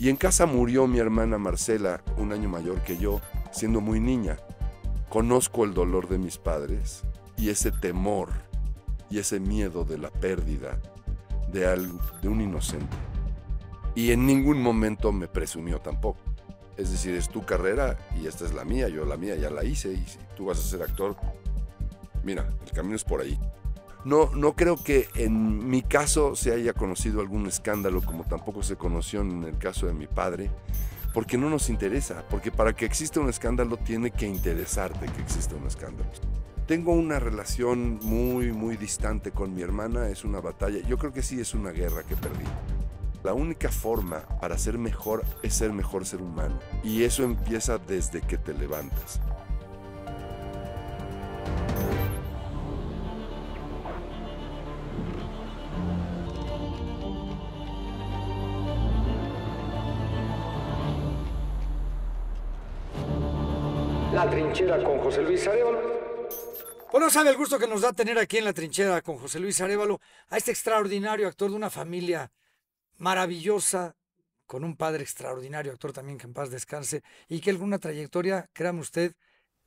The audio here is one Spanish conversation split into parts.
Y en casa murió mi hermana Marcela, un año mayor que yo, siendo muy niña. Conozco el dolor de mis padres y ese temor y ese miedo de la pérdida de, de un inocente. Y en ningún momento me presumió tampoco. Es decir, es tu carrera y esta es la mía, yo la mía ya la hice y si tú vas a ser actor, mira, el camino es por ahí. No, creo que en mi caso se haya conocido algún escándalo como tampoco se conoció en el caso de mi padre, porque no nos interesa, porque para que exista un escándalo tiene que interesarte que exista un escándalo. Tengo una relación muy, muy distante con mi hermana, es una batalla, yo creo que sí es una guerra que perdí. La única forma para ser mejor es ser mejor ser humano. Y eso empieza desde que te levantas. La trinchera con José Luis Arevalo. Bueno, pues sabe el gusto que nos da tener aquí en la trinchera con José Luis Arevalo a este extraordinario actor de una familia maravillosa, con un padre extraordinario, actor también que en paz descanse, y que alguna trayectoria, créame usted,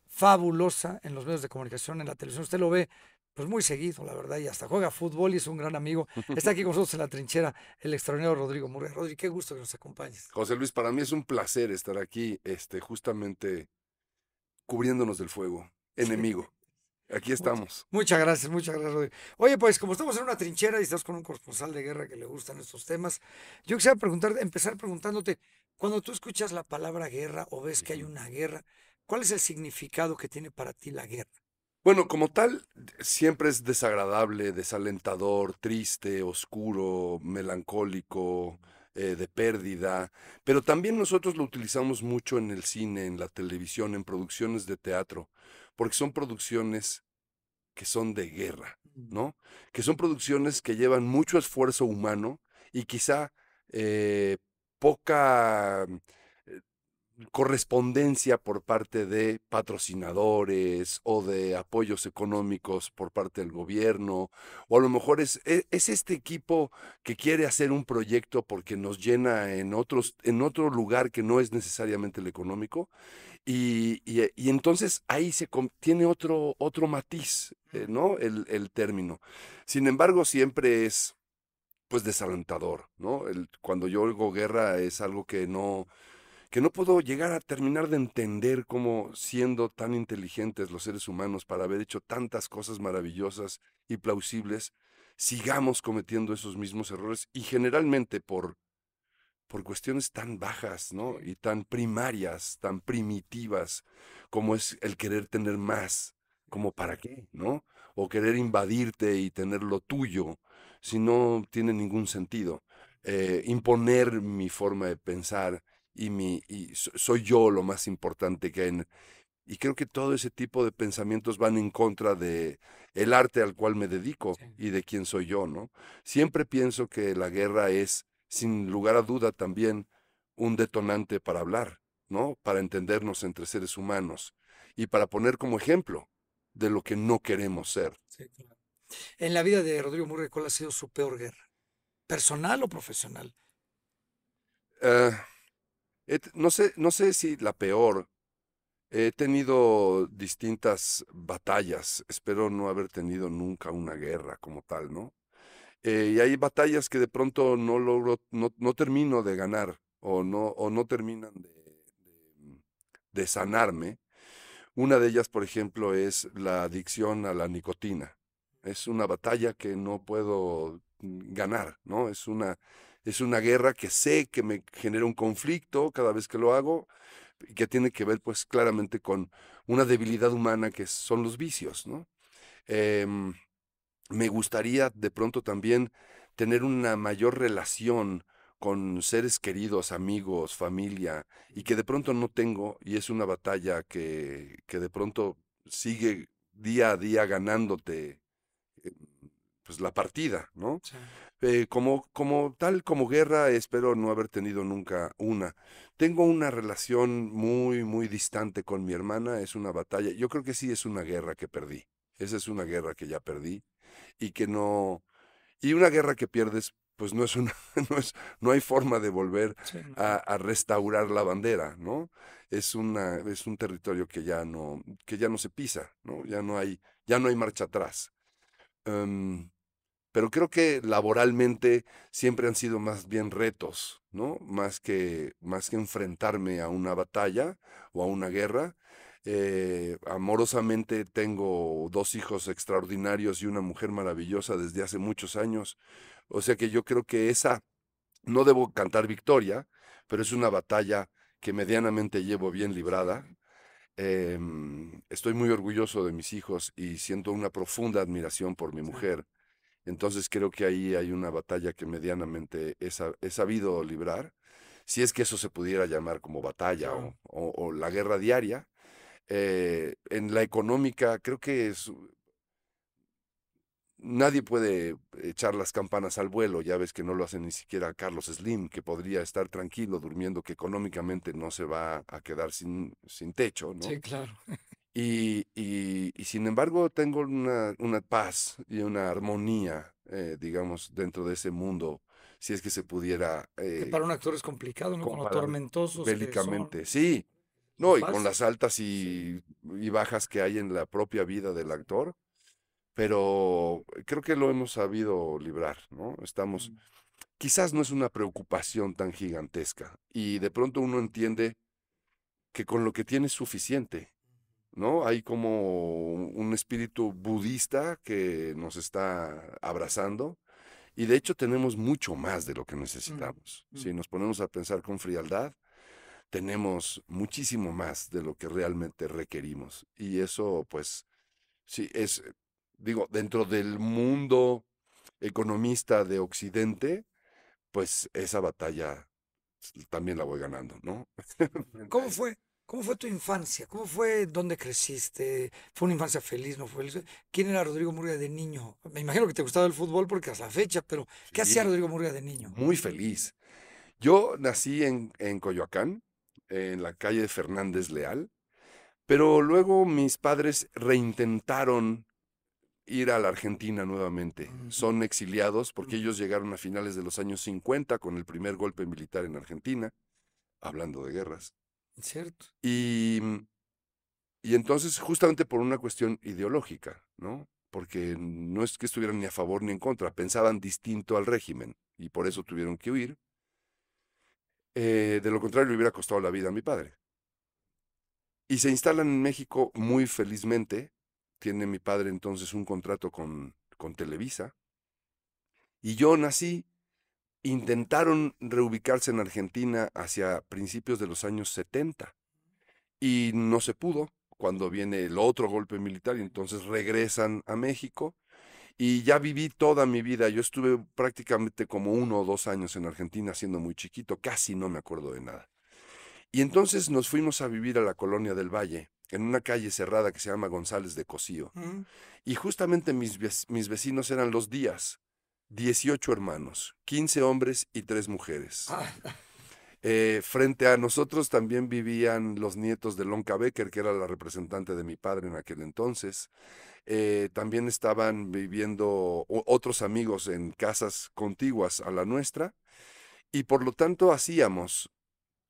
fabulosa en los medios de comunicación, en la televisión. Usted lo ve pues muy seguido, la verdad, y hasta juega fútbol y es un gran amigo. Está aquí con nosotros en la trinchera el extraordinario Rodrigo Murray. Rodrigo, qué gusto que nos acompañes. José Luis, para mí es un placer estar aquí, este, justamente cubriéndonos del fuego. Enemigo. Aquí estamos. Muchas gracias, muchas gracias, Rodrigo. Oye, pues como estamos en una trinchera y estás con un corresponsal de guerra que le gustan estos temas, yo quisiera preguntar, empezar preguntándote, cuando tú escuchas la palabra guerra o ves que hay una guerra, ¿cuál es el significado que tiene para ti la guerra? Bueno, como tal, siempre es desagradable, desalentador, triste, oscuro, melancólico, eh, de pérdida, pero también nosotros lo utilizamos mucho en el cine, en la televisión, en producciones de teatro, porque son producciones que son de guerra, mm. ¿no? Que son producciones que llevan mucho esfuerzo humano y quizá eh, poca correspondencia por parte de patrocinadores o de apoyos económicos por parte del gobierno, o a lo mejor es, e, es, este equipo que quiere hacer un proyecto porque nos llena en, otros, en otro lugar que no es necesariamente el económico, y, eh, entonces ahí se tiene otro, otro matiz, eh, ¿no? El, término. Sin embargo, siempre es pues desalentador, ¿no? El, cuando yo oigo guerra es algo que no que no puedo llegar a terminar de entender cómo siendo tan inteligentes los seres humanos para haber hecho tantas cosas maravillosas y plausibles, sigamos cometiendo esos mismos errores y generalmente por, por cuestiones tan bajas, ¿no? Y tan primarias, tan primitivas, como es el querer tener más, como para qué, ¿no? O querer invadirte y tener lo tuyo, si no tiene ningún sentido. Eh, imponer mi forma de pensar, y, mi, soy yo lo más importante que hay. En, y creo que todo ese tipo de pensamientos van en contra de el arte al cual me dedico y de quién soy yo, ¿no? Siempre pienso que la guerra es, sin lugar a duda, también un detonante para hablar, ¿no? Para entendernos entre seres humanos y para poner como ejemplo de lo que no queremos ser. En la vida de Rodrigo Murray, ¿cuál ha sido su peor guerra? ¿Personal o profesional? Eh, no, sé, no sé si la peor. He tenido distintas batallas. Espero no haber tenido nunca una guerra como tal, ¿no? Eh, y hay batallas que de pronto no logro, no, termino de ganar o no, o no terminan de, de sanarme. Una de ellas, por ejemplo, es la adicción a la nicotina. Es una batalla que no puedo mm, ganar, ¿no? Es una, es una guerra que sé que me genera un conflicto cada vez que lo hago, y que tiene que ver pues claramente con una debilidad humana que son los vicios, ¿no? Em, me gustaría de pronto también tener una mayor relación con seres queridos, amigos, familia, y que de pronto no tengo, y es una batalla que, de pronto sigue día a día ganándote em, pues la partida, ¿no? Eh, como, como tal, como guerra, espero no haber tenido nunca una. Tengo una relación muy, muy distante con mi hermana, es una batalla. Yo creo que sí es una guerra que perdí. Esa es una guerra que ya perdí y que no... Y una guerra que pierdes, pues no es una, no es, no hay forma de volver a, restaurar la bandera, ¿no? Es una, es un territorio que ya no, que ya no se pisa, ¿no? Ya no hay, ya no hay marcha atrás. Em, pero creo que laboralmente siempre han sido más bien retos, ¿no? Más que, más que enfrentarme a una batalla o a una guerra. Eh, amorosamente tengo dos hijos extraordinarios y una mujer maravillosa desde hace muchos años. O sea que yo creo que esa, no debo cantar victoria, pero es una batalla que medianamente llevo bien librada. Em, estoy muy orgulloso de mis hijos y siento una profunda admiración por mi mujer. Entonces creo que ahí hay una batalla que medianamente he, sabido librar, si es que eso se pudiera llamar como batalla o, la guerra diaria. Eh, en la económica creo que es, nadie puede echar las campanas al vuelo, ya ves que no lo hace ni siquiera Carlos Slim, que podría estar tranquilo durmiendo, que económicamente no se va a quedar sin, sin techo, ¿no? Sí, claro. Y, y, sin embargo tengo una, paz y una armonía, eh, digamos, dentro de ese mundo, si es que se pudiera... que eh, para un actor es complicado, ¿no? Con tormentosos. Bélicamente, sí. No, y con las altas y, bajas que hay en la propia vida del actor, pero creo que lo hemos sabido librar, ¿no? Estamos, mm. quizás no es una preocupación tan gigantesca y de pronto uno entiende que con lo que tiene es suficiente ¿no? Hay como un espíritu budista que nos está abrazando. Y de hecho tenemos mucho más de lo que mm, necesitamos. Mm. Si nos ponemos a pensar con frialdad, tenemos muchísimo más de lo que realmente requerimos. Y eso, pues, sí, es, eh, digo, dentro del mundo economista de Occidente, pues esa batalla pues, también la voy ganando, ¿no? ¿Cómo fue? ¿Cómo fue tu infancia? ¿Cómo fue dónde creciste? ¿Fue una infancia feliz, no fue ¿Quién era Rodrigo Murga de niño? Me imagino que te gustaba el fútbol porque hasta la fecha, pero ¿qué hacía Rodrigo Murga de niño? Muy feliz. Yo nací en, Coyoacán, en la calle Fernández Leal, pero luego mis padres reintentaron ir a la Argentina nuevamente. Son exiliados porque ellos llegaron a finales de los años 50 con el primer golpe militar en Argentina, hablando de guerras. Cierto. Mm, y, entonces, justamente por una cuestión ideológica, ¿no? Porque no es que estuvieran ni a favor ni en contra, pensaban distinto al régimen y por eso tuvieron que huir. Eh, de lo contrario, le hubiera costado la vida a mi padre. Y se instalan en México muy felizmente. Tiene mi padre entonces un contrato con, con Televisa. Y yo nací intentaron reubicarse en Argentina hacia principios de los años 70 y no se pudo cuando viene el otro golpe militar y entonces regresan a México y ya viví toda mi vida. Yo estuve prácticamente como uno o dos años en Argentina siendo muy chiquito, casi no me acuerdo de nada. Y entonces nos fuimos a vivir a la colonia del Valle, en una calle cerrada que se llama González de Cocío. Mm. Y justamente mis, mis vecinos eran los Díaz 18 hermanos, 15 hombres y 3 mujeres. Ah. Eh, frente a nosotros también vivían los nietos de Lonka Becker, que era la representante de mi padre en aquel entonces. Eh, también estaban viviendo otros amigos en casas contiguas a la nuestra. Y por lo tanto hacíamos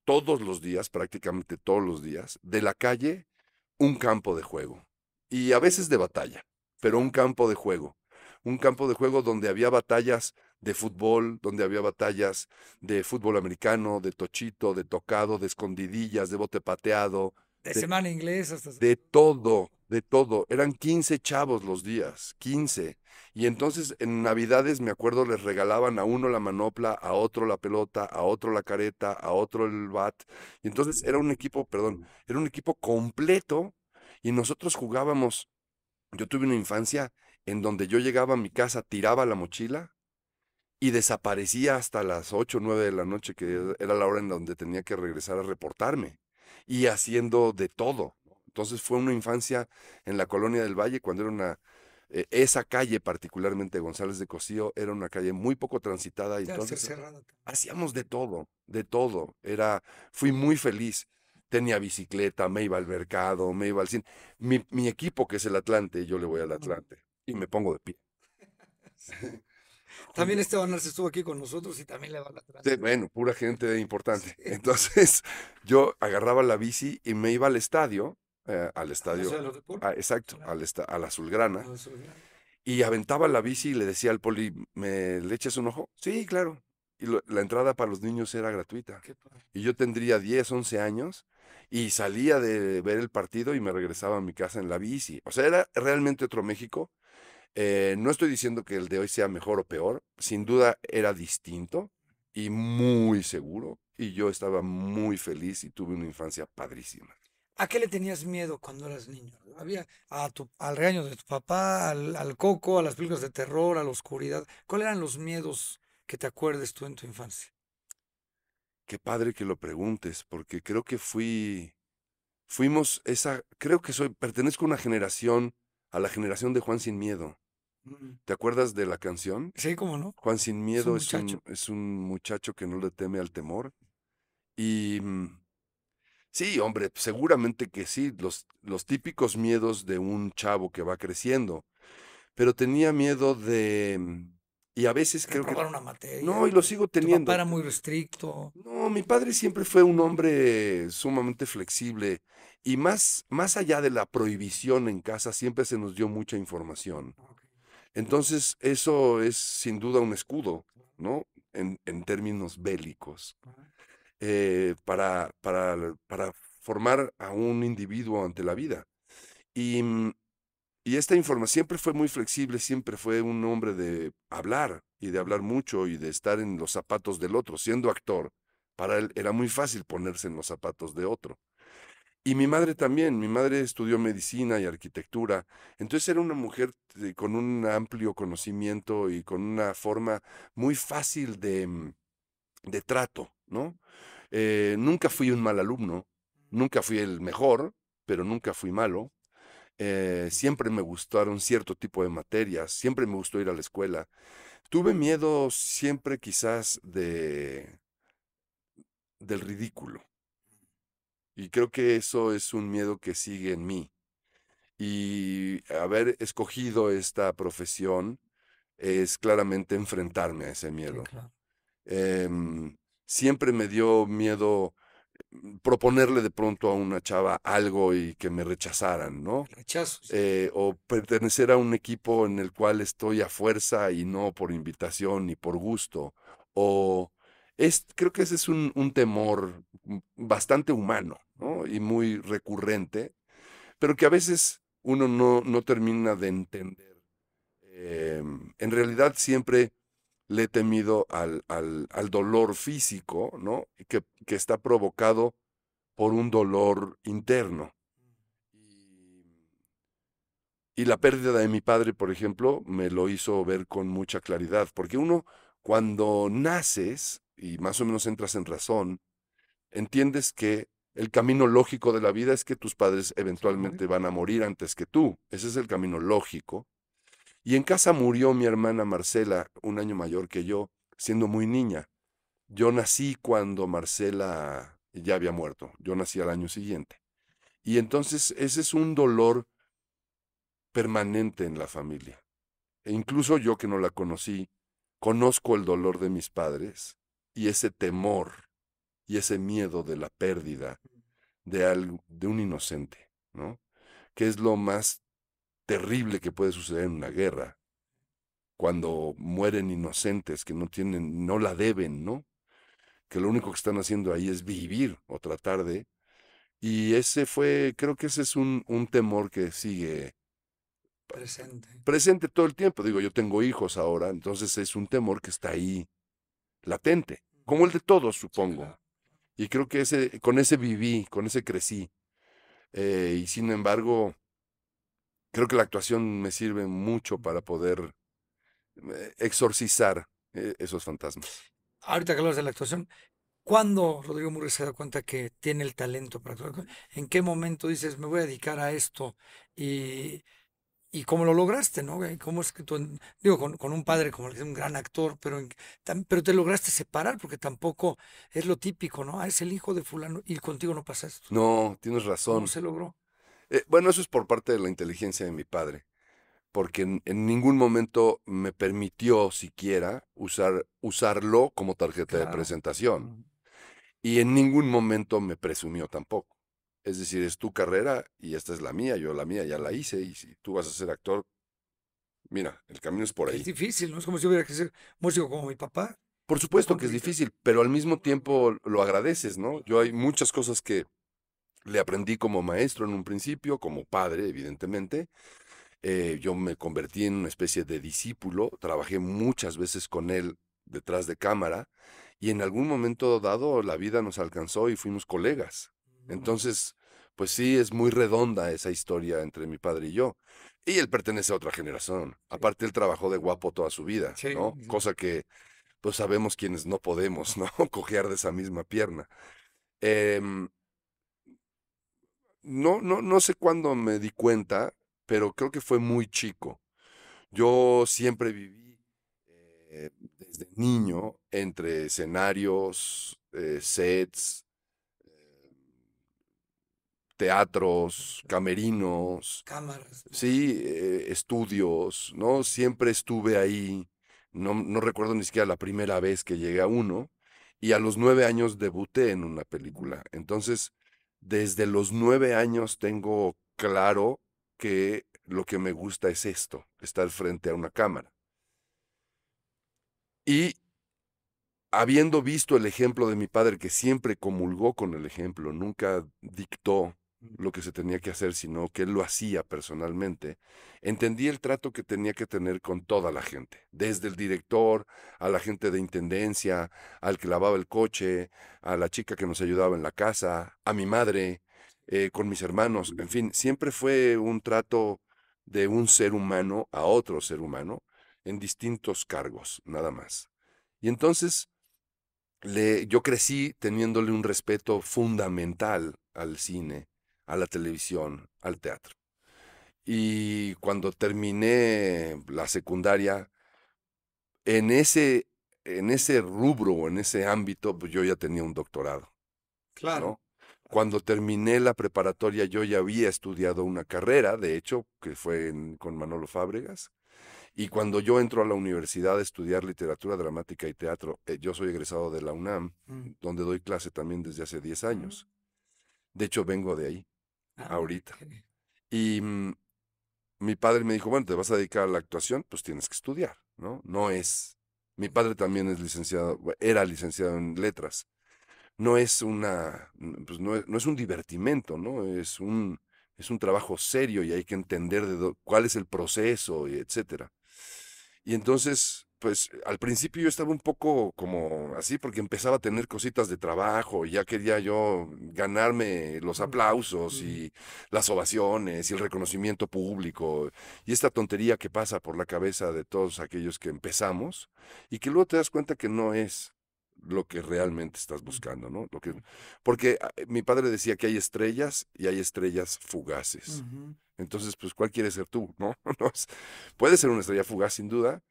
todos los días, prácticamente todos los días, de la calle un campo de juego. Y a veces de batalla, pero un campo de juego un campo de juego donde había batallas de fútbol, donde había batallas de fútbol americano, de tochito, de tocado, de escondidillas, de bote pateado. De, semana inglesa. De todo, de todo. Eran 15 chavos los días, 15. Y entonces en Navidades, me acuerdo, les regalaban a uno la manopla, a otro la pelota, a otro la careta, a otro el bat. Y entonces era un equipo, perdón, era un equipo completo y nosotros jugábamos. Yo tuve una infancia en donde yo llegaba a mi casa, tiraba la mochila y desaparecía hasta las 8 o 9 de la noche, que era la hora en donde tenía que regresar a reportarme, y haciendo de todo. Entonces fue una infancia en la colonia del Valle, cuando era una... Eh, esa calle, particularmente González de Cocío, era una calle muy poco transitada y entonces hacíamos de todo, de todo. Era, fui muy feliz tenía bicicleta, me iba al mercado, me iba al cine. Mi, mi, equipo, que es el Atlante, yo le voy al Atlante y me pongo de pie. También Esteban Arce estuvo aquí con nosotros y también le va la bueno, pura gente importante. Entonces, yo agarraba la bici y me iba al estadio, al estadio. exacto, al, a la ah, Azulgrana. Y aventaba la bici y le decía al poli, ¿me le echas un ojo? Sí, claro. Y la entrada para los niños era gratuita. Y yo tendría 10, 11 años y salía de ver el partido y me regresaba a mi casa en la bici. O sea, era realmente otro México eh, no estoy diciendo que el de hoy sea mejor o peor, sin duda era distinto y muy seguro, y yo estaba muy feliz y tuve una infancia padrísima. ¿A qué le tenías miedo cuando eras niño? Había a al regaño de tu papá, al, al coco, a las películas de terror, a la oscuridad. ¿Cuáles eran los miedos que te acuerdes tú en tu infancia? Qué padre que lo preguntes, porque creo que fui, fuimos esa, creo que soy, pertenezco a una generación, a la generación de Juan sin miedo. ¿Te acuerdas de la canción? Sí, cómo no. Juan sin miedo es un, muchacho que no le teme al temor. Y mm, sí, hombre, seguramente que sí, los, los típicos miedos de un chavo que va creciendo. Pero tenía miedo de... Mm, y a veces creo que... una No, y lo sigo teniendo. para muy restricto. No, mi padre siempre fue un hombre sumamente flexible. Y más, más allá de la prohibición en casa, siempre se nos dio mucha información. Entonces, eso es sin duda un escudo, ¿no? En, términos bélicos, eh, para, formar a un individuo ante la vida. Y, mm, y esta información siempre fue muy flexible, siempre fue un hombre de hablar y de hablar mucho y de estar en los zapatos del otro. Siendo actor, para él era muy fácil ponerse en los zapatos de otro. Y mi madre también, mi madre estudió medicina y arquitectura, entonces era una mujer eh, con un amplio conocimiento y con una forma muy fácil de, mm, de trato, ¿no? Eh, nunca fui un mal alumno, nunca fui el mejor, pero nunca fui malo. Eh, siempre me gustaron cierto tipo de materias, siempre me gustó ir a la escuela. Tuve miedo siempre quizás de del ridículo. Y creo que eso es un miedo que sigue en mí. Y haber escogido esta profesión es claramente enfrentarme a ese miedo. Em, siempre me dio miedo mm, proponerle de pronto a una chava algo y que me rechazaran, ¿no? rechazos eh, o pertenecer a un equipo en el cual estoy a fuerza y no por invitación ni por gusto. O es, creo que ese es un, un temor bastante humano y muy recurrente, pero que a veces uno no, no termina de entender. Em, en realidad siempre le he temido al, al, dolor físico, ¿no? Que, que, está provocado por un dolor interno. Y la pérdida de mi padre, por ejemplo, me lo hizo ver con mucha claridad, porque uno cuando naces y más o menos entras en razón, entiendes que el camino lógico de la vida es que tus padres eventualmente van a morir antes que tú. Ese es el camino lógico. Y en casa murió mi hermana Marcela, un año mayor que yo, siendo muy niña. Yo nací cuando Marcela ya había muerto. Yo nací al año siguiente. Y entonces ese es un dolor permanente en la familia. E incluso yo que no la conocí, conozco el dolor de mis padres y ese temor y ese miedo de la pérdida de, de un inocente, ¿no? Que es lo más terrible que puede suceder en una guerra, cuando mueren inocentes que no tienen, no la deben, ¿no? Que lo único que están haciendo ahí es vivir o tratar de. Y ese fue, creo que ese es un, un temor que sigue presente. Presente todo el tiempo. Digo, yo tengo hijos ahora, entonces es un temor que está ahí latente, como el de todos, supongo. Y creo que ese, con ese viví, con ese crecí. Eh, y sin embargo, creo que la actuación me sirve mucho para poder eh, exorcizar eh, esos fantasmas. Ahorita que hablas de la actuación, ¿cuándo Rodrigo Murray se da cuenta que tiene el talento para actuar? ¿En qué momento dices, me voy a dedicar a esto? Y y cómo lo lograste, ¿no? ¿Cómo es que tú, digo, con, un padre como el que es un gran actor, pero, pero te lograste separar porque tampoco es lo típico, ¿no? Ah, es el hijo de fulano y contigo no pasa esto. No, tienes razón. No se logró? Eh, bueno, eso es por parte de la inteligencia de mi padre, porque en, ningún momento me permitió siquiera usar, usarlo como tarjeta de presentación. Y en ningún momento me presumió tampoco. Es decir, es tu carrera y esta es la mía, yo la mía ya la hice y si tú vas a ser actor, mira, el camino es por ahí. Es difícil, ¿no? Es como si hubiera que ser músico como mi papá. Por supuesto que es difícil, pero al mismo tiempo lo agradeces, ¿no? Yo hay muchas cosas que le aprendí como maestro en un principio, como padre, evidentemente. Eh, yo me convertí en una especie de discípulo, trabajé muchas veces con él detrás de cámara y en algún momento dado la vida nos alcanzó y fuimos colegas. Entonces, pues sí, es muy redonda esa historia entre mi padre y yo. Y él pertenece a otra generación. Aparte, él trabajó de guapo toda su vida, ¿no? Cosa que, pues sabemos quienes no podemos, ¿no? Cojear de esa misma pierna. Em, no, no, no sé cuándo me di cuenta, pero creo que fue muy chico. Yo siempre viví eh, desde niño entre escenarios, eh, sets, teatros, camerinos. Cámaras. Sí, eh, estudios, ¿no? Siempre estuve ahí. No, no, recuerdo ni siquiera la primera vez que llegué a uno. Y a los nueve años debuté en una película. Entonces, desde los nueve años tengo claro que lo que me gusta es esto, estar frente a una cámara. Y habiendo visto el ejemplo de mi padre, que siempre comulgó con el ejemplo, nunca dictó lo que se tenía que hacer, sino que él lo hacía personalmente, entendí el trato que tenía que tener con toda la gente, desde el director, a la gente de intendencia, al que lavaba el coche, a la chica que nos ayudaba en la casa, a mi madre, eh, con mis hermanos, en fin, siempre fue un trato de un ser humano a otro ser humano en distintos cargos, nada más. Y entonces yo crecí teniéndole un respeto fundamental al cine a la televisión, al teatro. Y cuando terminé la secundaria, en ese, en ese rubro, en ese ámbito, pues, yo ya tenía un doctorado. Claro. Cuando terminé la preparatoria, yo ya había estudiado una carrera, de hecho, que fue con Manolo Fábregas. Y cuando yo entro a la universidad a estudiar literatura dramática y teatro, eh, yo soy egresado de la UNAM, mm. donde doy clase también desde hace 10 ah. años. De hecho, vengo de ahí. Ah, ahorita. Y mm, mi padre me dijo, bueno, te vas a dedicar a la actuación, pues tienes que estudiar, ¿no? No es. Mi padre también es licenciado, era licenciado en letras. No es una, pues no es, no es un divertimento, ¿no? Es un, es un trabajo serio y hay que entender cuál es el proceso, y etcétera. Y entonces pues al principio yo estaba un poco como así, porque empezaba a tener cositas de trabajo, y ya quería yo ganarme los mm, aplausos mm. y las ovaciones y el reconocimiento público, y esta tontería que pasa por la cabeza de todos aquellos que empezamos, y que luego te das cuenta que no es lo que realmente estás mm. buscando, ¿no? Lo que, porque ah, eh, mi padre decía que hay estrellas y hay estrellas fugaces. Entonces, pues, ¿cuál quieres ser tú, no? Puede ser una estrella fugaz, sin duda,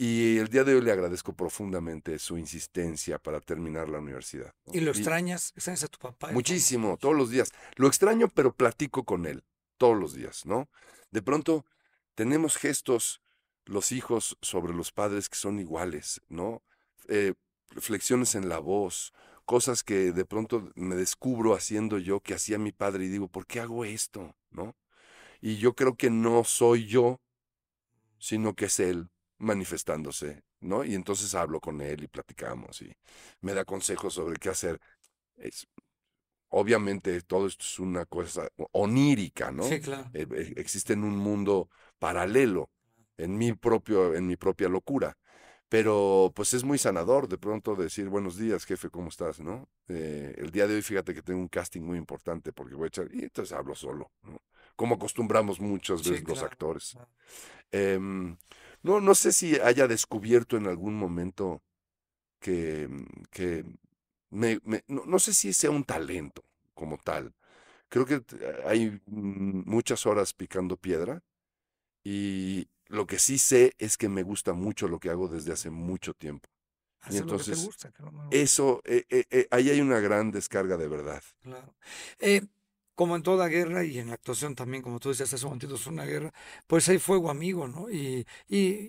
y el día de hoy le agradezco profundamente su insistencia para terminar la universidad. ¿Y lo extrañas? ¿Extrañas a tu papá? Muchísimo, todos los días. Lo extraño, pero platico con él todos los días, ¿no? De pronto tenemos gestos los hijos sobre los padres que son iguales, ¿no? Reflexiones eh, flexiones en la voz, cosas que de pronto me descubro haciendo yo que hacía mi padre y digo, ¿por qué hago esto? ¿No? Y yo creo que no soy yo, sino que es él manifestándose, ¿no? Y entonces hablo con él y platicamos y me da consejos sobre qué hacer. obviamente todo esto es una cosa onírica, ¿no? Sí, claro. Eh, eh, existe en un mundo paralelo, en mi, propio, en mi propia locura. Pero pues es muy sanador de pronto decir buenos días, jefe, ¿cómo estás? ¿No? Eh, el día de hoy fíjate que tengo un casting muy importante porque voy a echar, y entonces hablo solo, ¿no? Como acostumbramos muchas veces los actores. Eh... No, no sé si haya descubierto en algún momento que, mm, que no, sé si sea un talento como tal. Creo que eh, hay muchas horas picando piedra y lo que sí sé es que me gusta mucho lo que hago desde hace mucho tiempo. y entonces, eso, ahí hay una gran descarga de verdad. Claro. Eh, como en toda guerra y en la actuación también, como tú decías hace un momento, es una guerra, pues hay fuego amigo, ¿no? Y,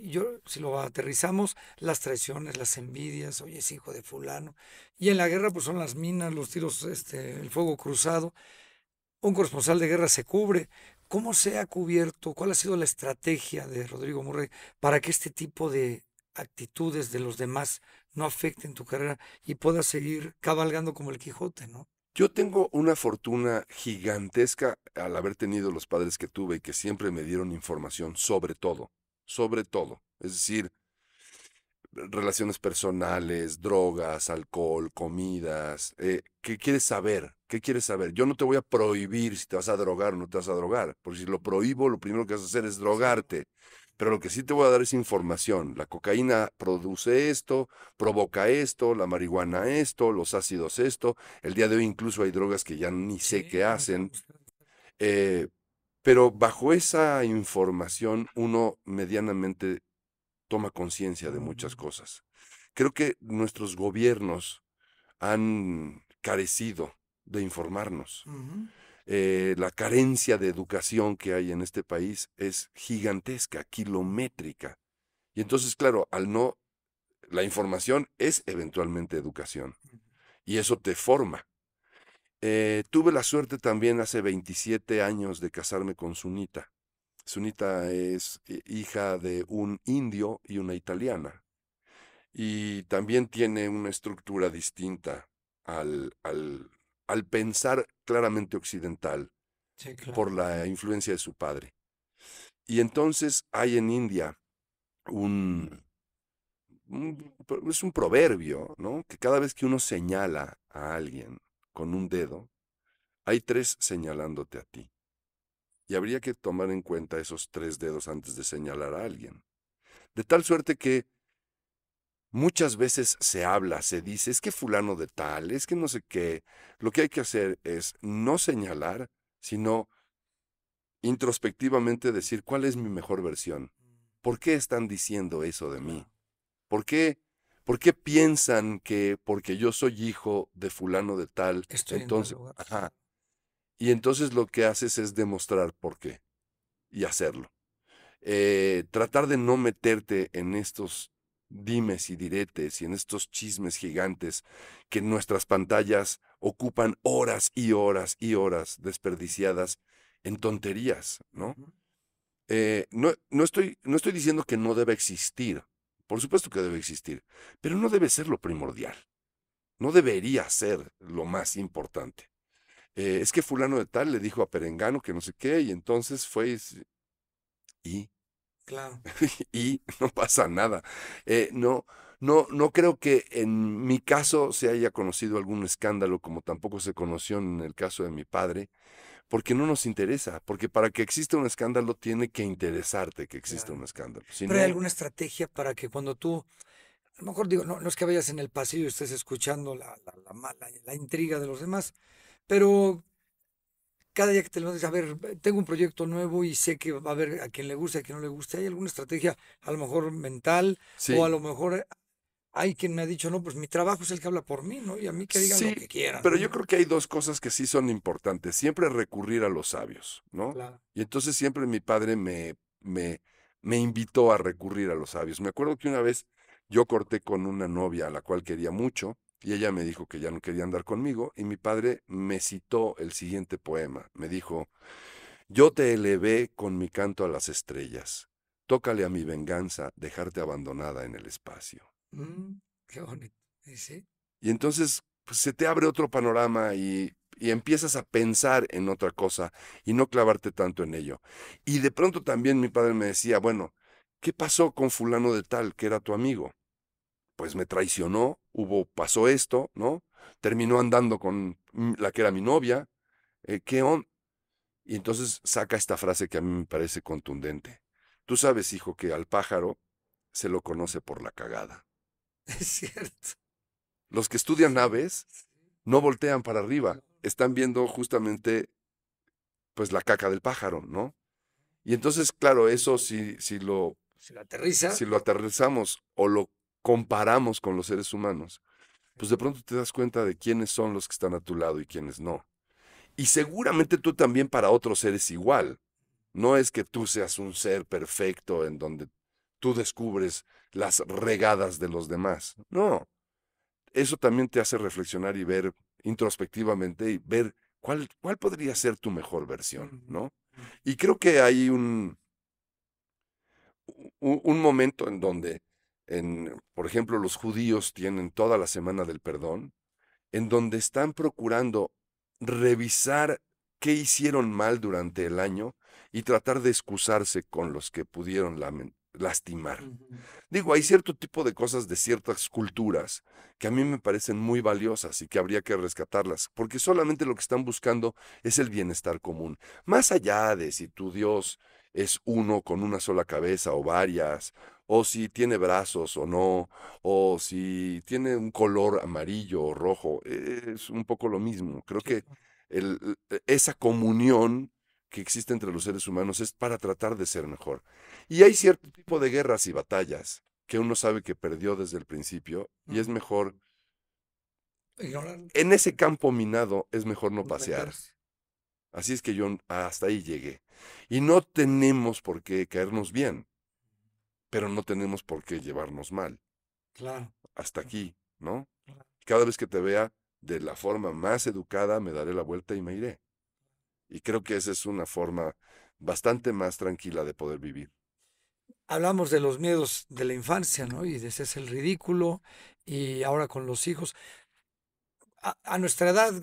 yo, si lo aterrizamos, las traiciones, las envidias, oye, es hijo de fulano. Y en la guerra, pues son las minas, los tiros, este, el fuego cruzado. Un corresponsal de guerra se cubre. ¿Cómo se ha cubierto? ¿Cuál ha sido la estrategia de Rodrigo Murray para que este tipo de actitudes de los demás no afecten tu carrera y puedas seguir cabalgando como el Quijote, ¿no? Yo tengo una fortuna gigantesca al haber tenido los padres que tuve y que siempre me dieron información sobre todo, sobre todo. Es decir, relaciones personales, drogas, alcohol, comidas. Eh, ¿Qué quieres saber? ¿Qué quieres saber? Yo no te voy a prohibir si te vas a drogar o no te vas a drogar, porque si lo prohíbo, lo primero que vas a hacer es drogarte pero lo que sí te voy a dar es información. La cocaína produce esto, provoca esto, la marihuana esto, los ácidos esto. El día de hoy incluso hay drogas que ya ni sé qué hacen. Eh, pero bajo esa información uno medianamente toma conciencia de muchas mm. cosas. Creo que nuestros gobiernos han carecido de informarnos. Eh, la carencia de educación que hay en este país es gigantesca, kilométrica. Y entonces, claro, al no, la información es eventualmente educación. Y eso te forma. Eh, tuve la suerte también hace 27 años de casarme con Sunita. Sunita es eh, hija de un indio y una italiana. Y también tiene una estructura distinta al, al al pensar claramente occidental por la influencia de su padre. Y entonces hay en India un, un, es un proverbio, ¿no? Que cada vez que uno señala a alguien con un dedo, hay tres señalándote a ti. Y habría que tomar en cuenta esos tres dedos antes de señalar a alguien. De tal suerte que Muchas veces se habla, se dice, es que fulano de tal, es que no sé qué. Lo que hay que hacer es no señalar, sino introspectivamente decir cuál es mi mejor versión. ¿Por qué están diciendo eso de mí? ¿Por qué, por qué piensan que porque yo soy hijo de fulano de tal, Estoy entonces... ajá, y entonces lo que haces es demostrar por qué y hacerlo. Eh, tratar de no meterte en estos dimes y diretes y en estos chismes gigantes que nuestras pantallas ocupan horas y horas y horas desperdiciadas en tonterías, ¿no? Eh, no, no, estoy, no estoy diciendo que no debe existir, por supuesto que debe existir, pero no debe ser lo primordial, no debería ser lo más importante. Eh, es que fulano de tal le dijo a Perengano que no sé qué, y entonces fue... Y, Claro. y no pasa nada. Eh, no, no, no creo que en mi caso se haya conocido algún escándalo como tampoco se conoció en el caso de mi padre, porque no nos interesa, porque para que exista un escándalo tiene que interesarte que exista un escándalo. Pero hay alguna estrategia para que cuando tú, a lo mejor digo, no, no es que vayas en el pasillo y estés escuchando la, la, la intriga de los demás, pero cada día que te lo levantas, a ver, tengo un proyecto nuevo y sé que va a haber a quien le guste, a quien no le guste. ¿Hay alguna estrategia, a lo mejor mental, o a lo mejor hay quien me ha dicho, no, pues mi trabajo es el que habla por mí, ¿no? Y a mí que digan lo que quieran. Pero yo creo que hay dos cosas que sí son importantes. Siempre recurrir a los sabios, ¿no? Y entonces siempre mi padre me, me, me invitó a recurrir a los sabios. Me acuerdo que una vez yo corté con una novia a la cual quería mucho y ella me dijo que ya no quería andar conmigo y mi padre me citó el siguiente poema. Me dijo, yo te elevé con mi canto a las estrellas, tócale a mi venganza dejarte abandonada en el espacio. Mm, qué bonito. Y entonces pues, se te abre otro panorama y empiezas a pensar en otra cosa y no clavarte tanto en ello. Y de pronto también mi padre me decía, bueno, ¿qué pasó con fulano de tal que era tu amigo? pues me traicionó, hubo, pasó esto, ¿no? Terminó andando con la que era mi novia, eh, ¿qué on? Y entonces saca esta frase que a mí me parece contundente. Tú sabes, hijo, que al pájaro se lo conoce por la cagada. Es cierto. Los que estudian aves no voltean para arriba, están viendo justamente pues la caca del pájaro, ¿no? Y entonces, claro, eso si, lo... Si lo Si lo aterrizamos o lo comparamos con los seres humanos, pues de pronto te das cuenta de quiénes son los que están a tu lado y quiénes no. Y seguramente tú también para otros seres igual. No es que tú seas un ser perfecto en donde tú descubres las regadas de los demás. No. Eso también te hace reflexionar y ver introspectivamente y ver cuál, cuál podría ser tu mejor versión, ¿no? Y creo que hay un, un momento en donde en, por ejemplo, los judíos tienen toda la semana del perdón, en donde están procurando revisar qué hicieron mal durante el año y tratar de excusarse con los que pudieron lastimar. Digo, hay cierto tipo de cosas de ciertas culturas que a mí me parecen muy valiosas y que habría que rescatarlas, porque solamente lo que están buscando es el bienestar común. Más allá de si tu Dios es uno con una sola cabeza o varias, o si tiene brazos o no, o si tiene un color amarillo o rojo. E-, es un poco lo mismo. Creo que e-, esa comunión que existe entre los seres humanos es para tratar de ser mejor. Y hay cierto tipo de guerras y batallas que uno sabe que perdió desde el principio y es mejor... En ese campo minado es mejor no pasear. Así es que yo hasta ahí llegué. Y no tenemos por qué caernos bien pero no tenemos por qué llevarnos mal. Claro. Hasta aquí, ¿no? Cada vez que te vea de la forma más educada, me daré la vuelta y me iré. Y creo que esa es una forma bastante más tranquila de poder vivir. Hablamos de los miedos de la infancia, ¿no? Y de ese es el ridículo, y ahora con los hijos a, nuestra edad,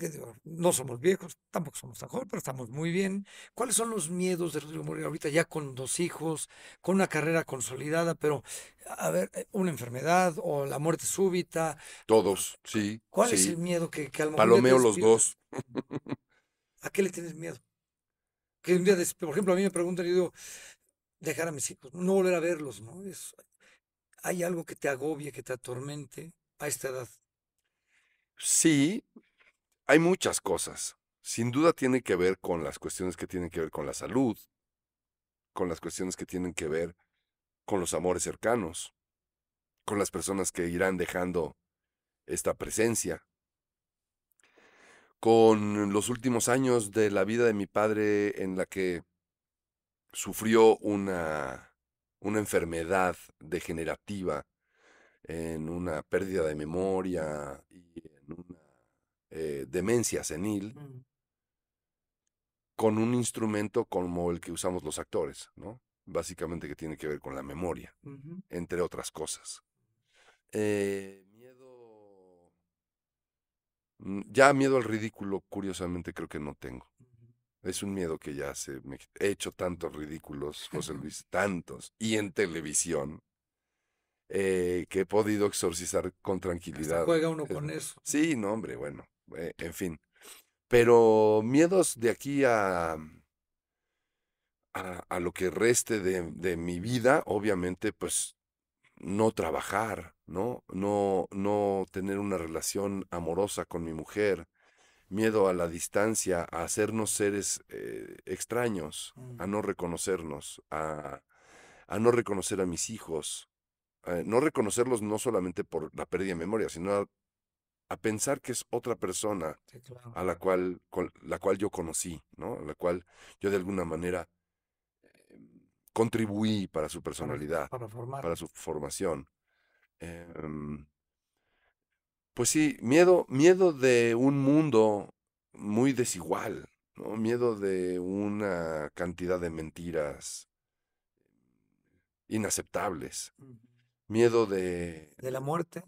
no somos viejos, tampoco somos tan jóvenes, pero estamos muy bien. ¿Cuáles son los miedos de Rodrigo Moreno ahorita ya con dos hijos, con una carrera consolidada, pero a ver, eh, una enfermedad o la muerte súbita? Todos, sí. ¿Cuál es el miedo que, que al Palomeo los dos. ¿A qué le tienes miedo? Que un día, por ejemplo, a mí me preguntan yo digo, dejar a mis hijos, no volver a verlos, ¿no? Es... hay algo que te agobie, que te atormente a esta edad. Sí, hay muchas cosas. Sin duda tiene que ver con las cuestiones que tienen que ver con la salud, con las cuestiones que tienen que ver con los amores cercanos, con las personas que irán dejando esta presencia, con los últimos años de la vida de mi padre en la que sufrió una, una enfermedad degenerativa en una pérdida de memoria y eh, demencia senil, con un instrumento como el que usamos los actores, ¿no? Básicamente que tiene que ver con la memoria, entre otras cosas. Eh, miedo. Mm, ya miedo al ridículo, curiosamente, creo que no tengo. Es un miedo que ya se me he hecho tantos ridículos, José Luis, tantos, y en televisión, eh, que he podido exorcizar con tranquilidad. juega uno con eso. Sí, no, hombre, bueno. Eh, en fin. Pero miedos de aquí a, mm, a, lo que reste de, mi vida, obviamente, pues no trabajar, ¿no? ¿no? No tener una relación amorosa con mi mujer, miedo a la distancia, a hacernos seres eh, extraños, a mm. no reconocernos, a, no reconocer a mis hijos, eh, no reconocerlos no solamente por la pérdida de memoria, sino a a pensar que es otra persona a la cual, la cual yo conocí, ¿no? A la cual yo de alguna manera em, contribuí para su personalidad, para, para su formación. Em, pues sí, miedo, miedo de un mundo muy desigual, ¿no? Miedo de una cantidad de mentiras inaceptables miedo de... De la muerte.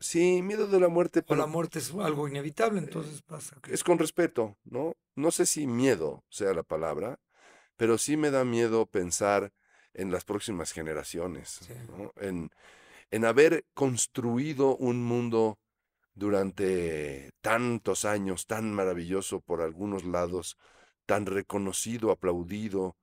sí, miedo de la muerte. Pero la muerte es algo inevitable, entonces pasa. Es con respeto, ¿no? No sé si miedo sea la palabra, pero sí me da miedo pensar en las próximas generaciones, en haber construido un mundo durante tantos años, tan maravilloso por algunos lados, tan reconocido, aplaudido,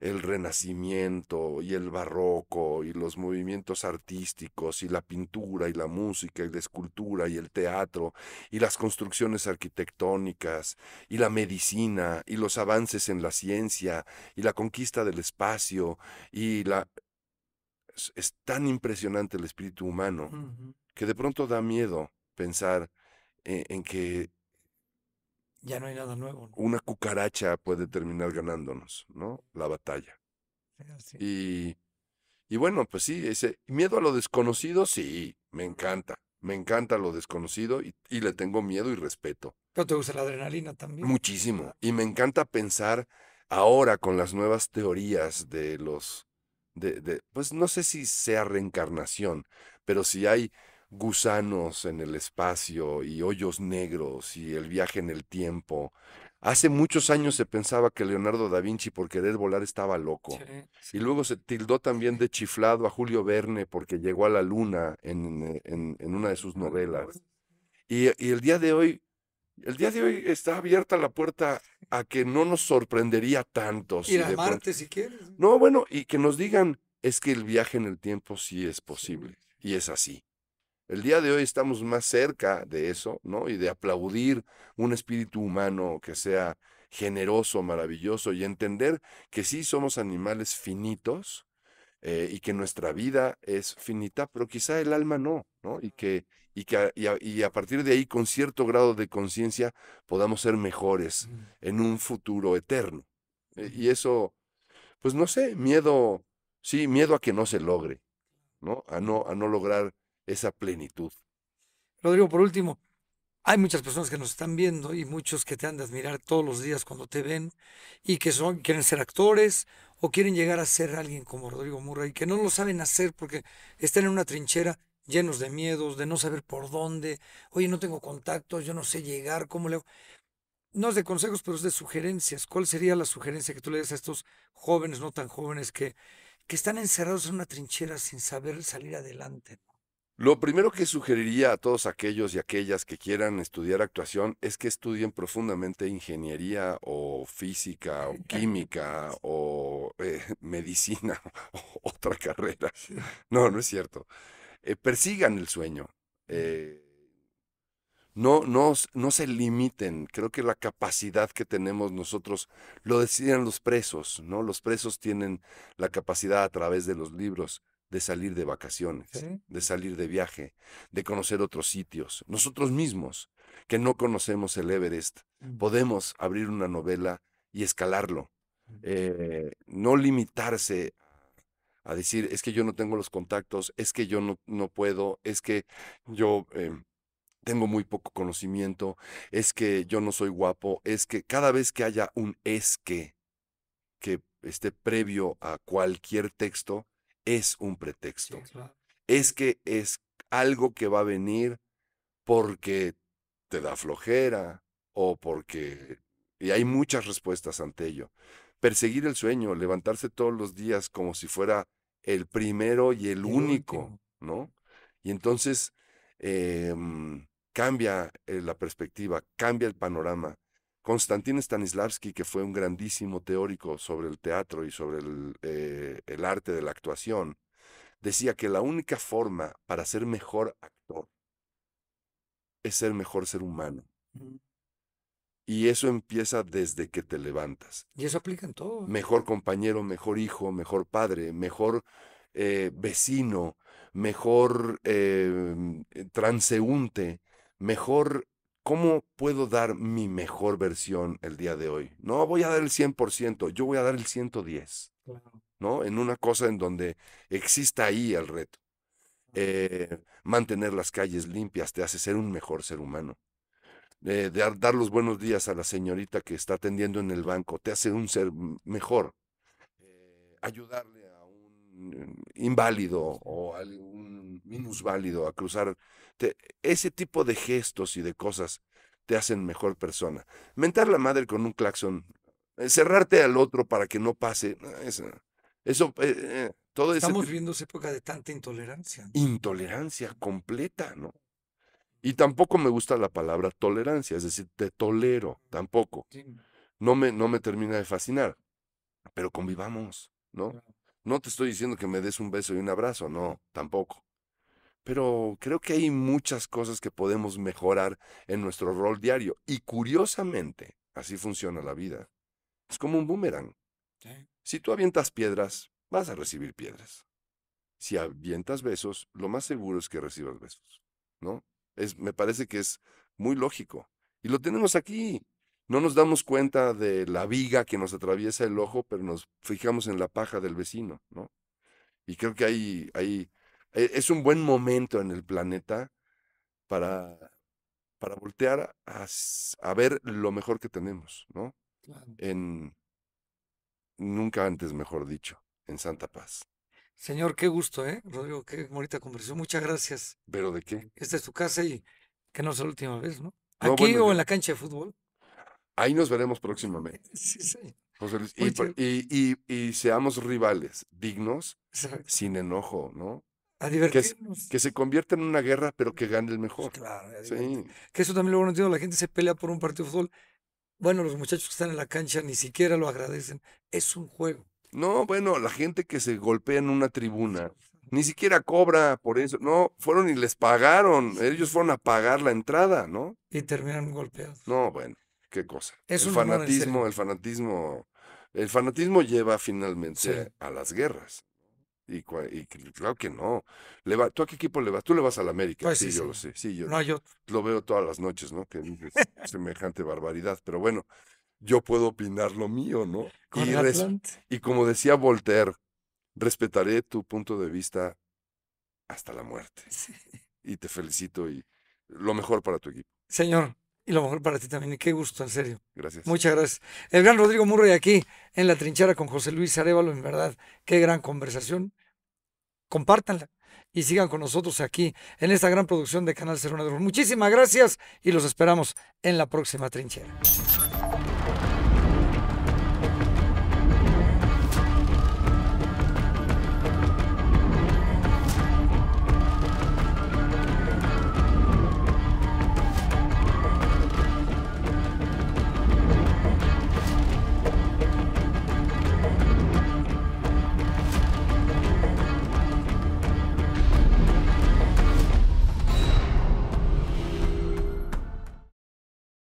el renacimiento y el barroco y los movimientos artísticos y la pintura y la música y la escultura y el teatro y las construcciones arquitectónicas y la medicina y los avances en la ciencia y la conquista del espacio y la... Es, tan impresionante el espíritu humano que de pronto da miedo pensar eh, en que ya no hay nada nuevo. Una cucaracha puede terminar ganándonos, ¿no? La batalla. Y, y, bueno, pues sí, ese miedo a lo desconocido, sí, me encanta. Me encanta lo desconocido y, le tengo miedo y respeto. Pero te gusta la adrenalina también. Muchísimo. Y me encanta pensar ahora con las nuevas teorías de los, de, de, pues no sé si sea reencarnación, pero si hay gusanos en el espacio y hoyos negros y el viaje en el tiempo. Hace muchos años se pensaba que Leonardo da Vinci por querer volar estaba loco. Y luego se tildó también de chiflado a Julio Verne porque llegó a la luna en, eh, en, una de sus novelas. Y, el día de hoy, el día de hoy está abierta la puerta a que no nos sorprendería tanto. Si si quieres. No, bueno, y que nos digan, es que el viaje en el tiempo sí es posible. Y es así. El día de hoy estamos más cerca de eso, ¿no? Y de aplaudir un espíritu humano que sea generoso, maravilloso, y entender que sí somos animales finitos eh, y que nuestra vida es finita, pero quizá el alma no, ¿no? Y que, y que y a, partir de ahí, con cierto grado de conciencia, podamos ser mejores en un futuro eterno. E, y eso, pues no sé, miedo, sí, miedo a que no se logre, ¿no? A no, a no lograr esa plenitud. Rodrigo, por último, hay muchas personas que nos están viendo y muchos que te han de admirar todos los días cuando te ven y que son, quieren ser actores o quieren llegar a ser alguien como Rodrigo Murray, que no lo saben hacer porque están en una trinchera llenos de miedos, de no saber por dónde, oye, no tengo contactos, yo no sé llegar, ¿cómo le No es de consejos, pero es de sugerencias. ¿Cuál sería la sugerencia que tú le des a estos jóvenes, no tan jóvenes, que, que están encerrados en una trinchera sin saber salir adelante? Lo primero que sugeriría a todos aquellos y aquellas que quieran estudiar actuación es que estudien profundamente ingeniería o física o química o eh, medicina o otra carrera. No, no es cierto. Eh, persigan el sueño. Eh, no, no, no se limiten. Creo que la capacidad que tenemos nosotros lo decían los presos, ¿no? Los presos tienen la capacidad a través de los libros de salir de vacaciones, de salir de viaje, de conocer otros sitios. Nosotros mismos, que no conocemos el Everest, mm. podemos abrir una novela y escalarlo. Mm. Eh, no limitarse a decir, es que yo no tengo los contactos, es que yo no, puedo, es que yo em, tengo muy poco conocimiento, es que yo no soy guapo, es que cada vez que haya un es que que esté previo a cualquier texto, es un pretexto. Es que es algo que va a venir porque te da flojera o porque... Y hay muchas respuestas ante ello. Perseguir el sueño, levantarse todos los días como si fuera el primero y el, único, ¿no? Y entonces em, cambia eh, la perspectiva, cambia el panorama Konstantin Stanislavski, que fue un grandísimo teórico sobre el teatro y sobre eh, el, arte de la actuación, decía que la única forma para ser mejor actor es ser mejor ser humano. Mm. Y eso empieza desde que te levantas. Y eso aplica en todo. Mejor compañero, mejor hijo, mejor padre, mejor eh, vecino, mejor eh, transeúnte, mejor ¿cómo puedo dar mi mejor versión el día de hoy? No voy a dar el 100%, yo voy a dar el 110, ¿no? En una cosa en donde exista ahí el reto. Eh, mantener las calles limpias te hace ser un mejor ser humano. Eh, dar, los buenos días a la señorita que está atendiendo en el banco te hace un ser mejor. Eh, ayudarle inválido o un minusválido a cruzar. ese tipo de gestos y de cosas te hacen mejor persona. Mentar la madre con un claxon, eh, cerrarte al otro para que no pase, ah, ah, eso, eh, eh, todo Estamos viviendo esa época de tanta intolerancia. Intolerancia completa, ¿no? Y tampoco me gusta la palabra tolerancia, es decir, te tolero, tampoco. No me, no me termina de fascinar, pero convivamos, ¿no? No te estoy diciendo que me des un beso y un abrazo, no, tampoco. Pero creo que hay muchas cosas que podemos mejorar en nuestro rol diario. Y curiosamente, así funciona la vida. Es como un boomerang. Si tú avientas piedras, vas a recibir piedras. Si avientas besos, lo más seguro es que recibas besos. ¿No? Es, me parece que es muy lógico. Y lo tenemos aquí. No nos damos cuenta de la viga que nos atraviesa el ojo, pero nos fijamos en la paja del vecino, ¿no? Y creo que ahí hay e, es un buen momento en el planeta para, para voltear a, ver lo mejor que tenemos, ¿no? En nunca antes, mejor dicho, en Santa Paz. Señor, qué gusto, ¿eh? Rodrigo, qué bonita conversación. Muchas gracias. ¿Pero de qué? Esta es tu casa y que no sea la última vez, ¿no? Aquí o en la cancha de fútbol. Ahí nos veremos próximamente. Sí, sí. José Luis, y, y, seamos rivales dignos, sin enojo, ¿no? A divertirnos. Que, se convierta en una guerra, pero que gane el mejor. Pues que eso también lo no entiendo, la gente se pelea por un partido de fútbol. Bueno, los muchachos que están en la cancha ni siquiera lo agradecen. Es un juego. No, bueno, la gente que se golpea en una tribuna, ni siquiera cobra por eso. No, fueron y les pagaron. Ellos fueron a pagar la entrada, ¿no? Y terminan golpeados. No, bueno qué cosa. Es el fanatismo, el fanatismo, el fanatismo lleva finalmente a las guerras. Y, claro que no. Le ¿Tú a qué equipo le vas? Tú le vas al América. Pues sí, yo lo sé. Sí, yo, lo veo todas las noches, ¿no? Que semejante barbaridad. Pero bueno, yo puedo opinar lo mío, ¿no? Y, y como decía Voltaire, respetaré tu punto de vista hasta la muerte. Y te felicito y lo mejor para tu equipo. Señor, y lo mejor para ti también. qué gusto, en serio. Gracias. Muchas gracias. El gran Rodrigo Murray aquí en la trinchera con José Luis Arevalo, en verdad, qué gran conversación. Compártanla y sigan con nosotros aquí en esta gran producción de Canal Cero Muchísimas gracias y los esperamos en la próxima trinchera.